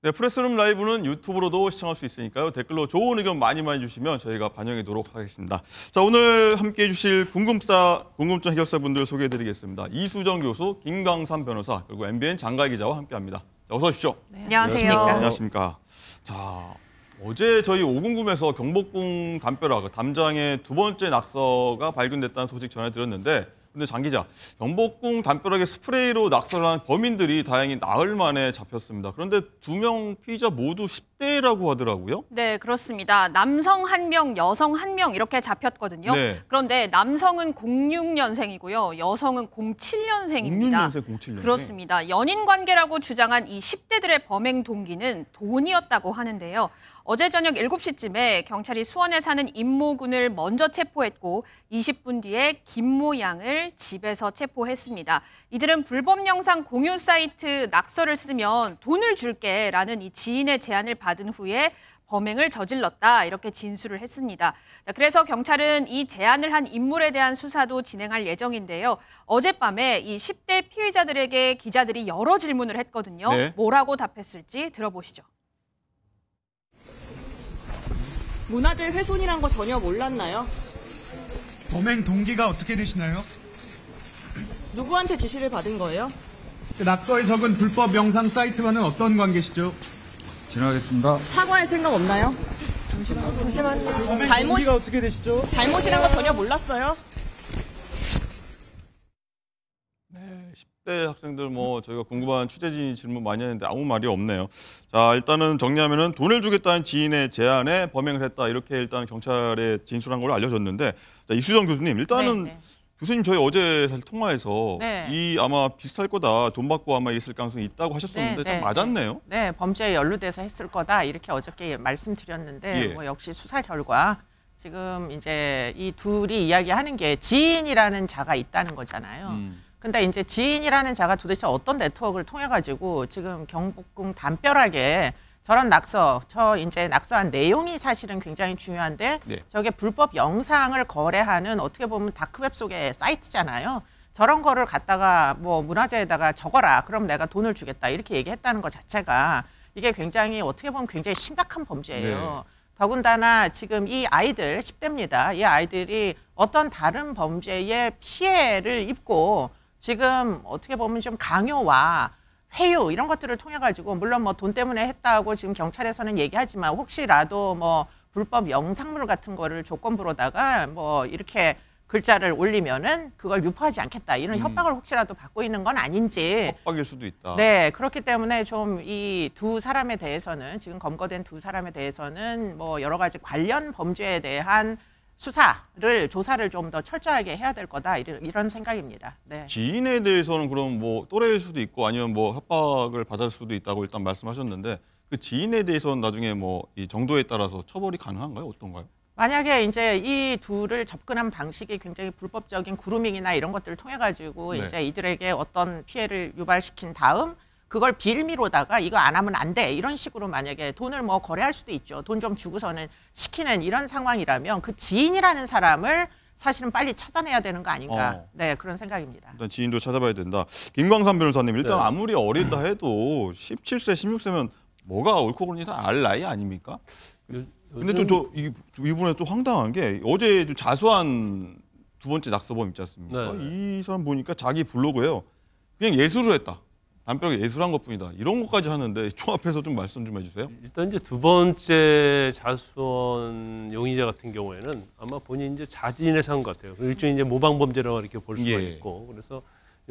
네, 프레스룸 라이브는 유튜브로도 시청할 수 있으니까요. 댓글로 좋은 의견 많이 많이 주시면 저희가 반영해도록 하겠습니다. 자, 오늘 함께 해주실 궁금사, 궁금증 해결사분들 소개해드리겠습니다. 이수정 교수, 김강삼 변호사, 그리고 MBN 장가 기자와 함께합니다. 자, 어서 오십시오. 네, 안녕하세요. 안녕하십니까. 자, 어제 저희 오궁금에서 경복궁 담벼락, 담장의 두 번째 낙서가 발견됐다는 소식 전해드렸는데 근데 장 기자, 경복궁 담벼락에 스프레이로 낙서를 한 범인들이 다행히 나흘 만에 잡혔습니다. 그런데 두 명 피의자 모두 대라고 하더라고요. 네, 그렇습니다. 남성 한 명, 여성 한 명 이렇게 잡혔거든요. 네. 그런데 남성은 06년생이고요. 여성은 07년생입니다. 06년생, 07년생. 그렇습니다. 연인 관계라고 주장한 이 10대들의 범행 동기는 돈이었다고 하는데요. 어제 저녁 7시쯤에 경찰이 수원에 사는 임모 군을 먼저 체포했고 20분 뒤에 김모 양을 집에서 체포했습니다. 이들은 불법 영상 공유 사이트 낙서를 쓰면 돈을 줄게라는 이 지인의 제안을 받았습니다 받은 후에 범행을 저질렀다 이렇게 진술을 했습니다. 그래서 경찰은 이 제안을 한 인물에 대한 수사도 진행할 예정인데요. 어젯밤에 이 10대 피의자들에게 기자들이 여러 질문을 했거든요. 네. 뭐라고 답했을지 들어보시죠. 문화재 훼손이란 거 전혀 몰랐나요? 범행 동기가 어떻게 되시나요? 누구한테 지시를 받은 거예요? 낙서에 적은 불법 영상 사이트와는 어떤 관계시죠? 진행하겠습니다. 사과할 생각 없나요? 잠시만요. 잘못 가 어떻게 되시죠? 잘못이란 거 전혀 몰랐어요. 네, 10대 학생들 뭐 저희가 궁금한 취재진 질문 많이 했는데 아무 말이 없네요. 자, 일단은 정리하면은 돈을 주겠다는 지인의 제안에 범행을 했다 이렇게 일단 경찰에 진술한 걸로 알려졌는데 자, 이수정 교수님 일단은. 네, 네. 교수님 저희 어제 사실 통화에서 네. 이 아마 비슷할 거다 돈 받고 아마 있을 가능성이 있다고 하셨었는데 네, 참 네, 맞았네요. 네. 네, 범죄에 연루돼서 했을 거다 이렇게 어저께 말씀드렸는데 예. 뭐 역시 수사 결과 지금 이제 이 둘이 이야기하는 게 지인이라는 자가 있다는 거잖아요. 음. 근데 이제 지인이라는 자가 도대체 어떤 네트워크를 통해 가지고 지금 경복궁 담벼락에 저런 낙서, 저 이제 낙서한 내용이 사실은 굉장히 중요한데 네. 저게 불법 영상을 거래하는 어떻게 보면 다크웹 속의 사이트잖아요. 저런 거를 갖다가 뭐 문화재에다가 적어라. 그럼 내가 돈을 주겠다. 이렇게 얘기했다는 것 자체가 이게 굉장히 어떻게 보면 굉장히 심각한 범죄예요. 네. 더군다나 지금 이 아이들 1 십대입니다이 아이들이 어떤 다른 범죄에 피해를 입고 지금 어떻게 보면 좀 강요와 회유 이런 것들을 통해 가지고 물론 뭐 돈 때문에 했다고 지금 경찰에서는 얘기하지만 혹시라도 뭐 불법 영상물 같은 거를 조건부로다가 뭐 이렇게 글자를 올리면은 그걸 유포하지 않겠다 이런 음. 협박을 혹시라도 받고 있는 건 아닌지 협박일 수도 있다. 네 그렇기 때문에 좀 이 두 사람에 대해서는 지금 검거된 두 사람에 대해서는 뭐 여러 가지 관련 범죄에 대한 수사를 조사를 좀 더 철저하게 해야 될 거다 이런, 이런 생각입니다. 네. 지인에 대해서는 그럼 뭐 또래일 수도 있고 아니면 뭐 협박을 받을 수도 있다고 일단 말씀하셨는데 그 지인에 대해서는 나중에 뭐 이 정도에 따라서 처벌이 가능한가요? 어떤가요? 만약에 이제 이 둘을 접근한 방식이 굉장히 불법적인 그루밍이나 이런 것들을 통해 가지고 네. 이제 이들에게 어떤 피해를 유발시킨 다음 그걸 빌미로다가 이거 안 하면 안 돼. 이런 식으로 만약에 돈을 뭐 거래할 수도 있죠. 돈 좀 주고서는 시키는 이런 상황이라면 그 지인이라는 사람을 사실은 빨리 찾아내야 되는 거 아닌가. 어. 네, 그런 생각입니다. 일단 지인도 찾아봐야 된다. 김광삼 변호사님, 일단 네. 아무리 어리다 해도 17세, 16세면 뭐가 옳고 그른지 다알 나이 아닙니까? 요, 근데 또저 이분에 또 황당한 게 어제 자수한 두 번째 낙서범 있지 않습니까? 네. 이 사람 보니까 자기 블로그에요. 그냥 예술을 했다. 담벼락 예술한 것뿐이다. 이런 것까지 하는데 총합해서 좀 말씀 좀 해주세요. 일단 이제 두 번째 자수원 용의자 같은 경우에는 아마 본인 이제 자진해서 한 것 같아요. 일종의 이제 모방 범죄라고 이렇게 볼 수가 예. 있고 그래서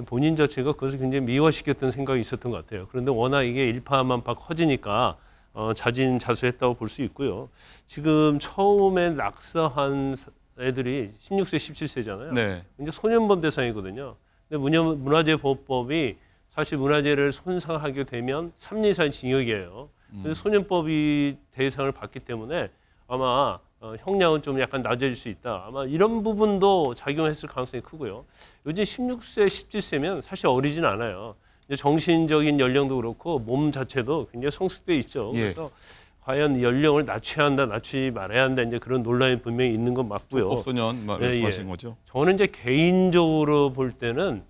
본인 자체가 그것을 굉장히 미화시켰던 생각이 있었던 것 같아요. 그런데 워낙 이게 일파만파 커지니까 어, 자진 자수했다고 볼 수 있고요. 지금 처음에 낙서한 애들이 16세, 17세잖아요. 네. 이제 소년범 대상이거든요. 근데 문화재보호법이 사실 문화재를 손상하게 되면 3년 이상 징역이에요. 음. 그래서 음. 소년법이 대상을 받기 때문에 아마 어, 형량은 좀 약간 낮아질 수 있다. 아마 이런 부분도 작용했을 가능성이 크고요. 요즘 16세, 17세면 사실 어리진 않아요. 정신적인 연령도 그렇고 몸 자체도 굉장히 성숙돼 있죠. 예. 그래서 과연 연령을 낮춰야 한다, 낮추지 말아야 한다 이제 그런 논란이 분명히 있는 건 맞고요. 소년 말씀하신 네, 예. 예. 거죠? 저는 이제 개인적으로 볼 때는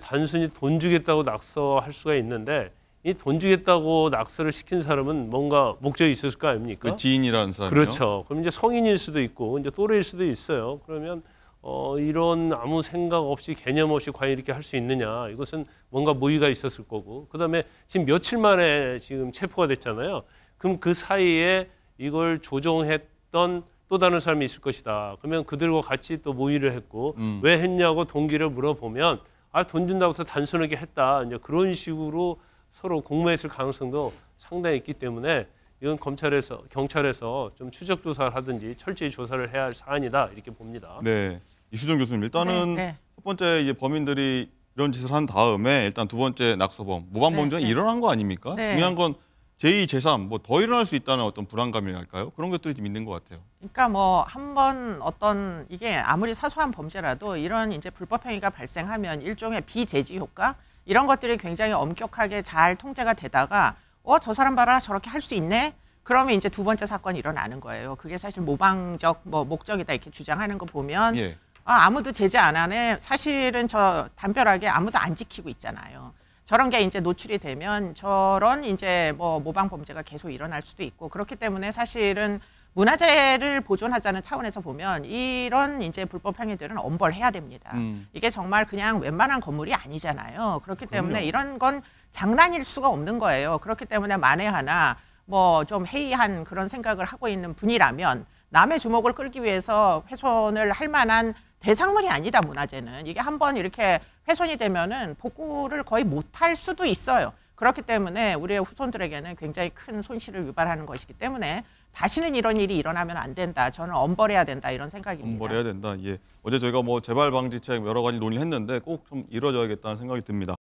단순히 돈 주겠다고 낙서할 수가 있는데 이 돈 주겠다고 낙서를 시킨 사람은 뭔가 목적이 있었을 거 아닙니까? 그 지인이라는 사람이요? 그렇죠. 그럼 이제 성인일 수도 있고 이제 또래일 수도 있어요. 그러면 어, 이런 아무 생각 없이 개념 없이 과연 이렇게 할 수 있느냐 이것은 뭔가 모의가 있었을 거고 그다음에 지금 며칠 만에 지금 체포가 됐잖아요. 그럼 그 사이에 이걸 조종했던 또 다른 사람이 있을 것이다. 그러면 그들과 같이 또 모의를 했고 음. 왜 했냐고 동기를 물어보면 아, 돈 준다고 해서 단순하게 했다. 이제 그런 식으로 서로 공모했을 가능성도 상당히 있기 때문에 이건 검찰에서 경찰에서 좀 추적 조사를 하든지 철저히 조사를 해야 할 사안이다 이렇게 봅니다. 네, 이수정 교수님 일단은 네, 네. 첫 번째 이제 범인들이 이런 짓을 한 다음에 일단 두 번째 낙서범 모방 범죄가 네, 일어난 네. 거 아닙니까? 네. 중요한 건 제2, 제3 뭐더 일어날 수 있다는 어떤 불안감이랄까요? 그런 것들이 좀 있는 것 같아요. 그러니까 뭐 한 번 어떤 이게 아무리 사소한 범죄라도 이런 이제 불법 행위가 발생하면 일종의 비제지 효과 이런 것들이 굉장히 엄격하게 잘 통제가 되다가 어 저 사람 봐라 저렇게 할 수 있네. 그러면 이제 두 번째 사건이 일어나는 거예요. 그게 사실 모방적 뭐 목적이다 이렇게 주장하는 거 보면 예. 아 아무도 제재 안 하네. 사실은 저 담벼락에 아무도 안 지키고 있잖아요. 저런 게 이제 노출이 되면 저런 이제 뭐 모방 범죄가 계속 일어날 수도 있고 그렇기 때문에 사실은 문화재를 보존하자는 차원에서 보면 이런 이제 불법 행위들은 엄벌해야 됩니다. 음. 이게 정말 그냥 웬만한 건물이 아니잖아요. 그렇기 그럼요. 때문에 이런 건 장난일 수가 없는 거예요. 그렇기 때문에 만에 하나 뭐 좀 해이한 그런 생각을 하고 있는 분이라면 남의 주목을 끌기 위해서 훼손을 할 만한 대상물이 아니다 문화재는 이게 한번 이렇게 훼손이 되면은 복구를 거의 못할 수도 있어요. 그렇기 때문에 우리의 후손들에게는 굉장히 큰 손실을 유발하는 것이기 때문에 다시는 이런 일이 일어나면 안 된다. 저는 엄벌해야 된다 이런 생각입니다. 엄벌해야 된다. 예. 어제 저희가 뭐 재발 방지 책 여러 가지 논의했는데 꼭 좀 이뤄져야겠다는 생각이 듭니다.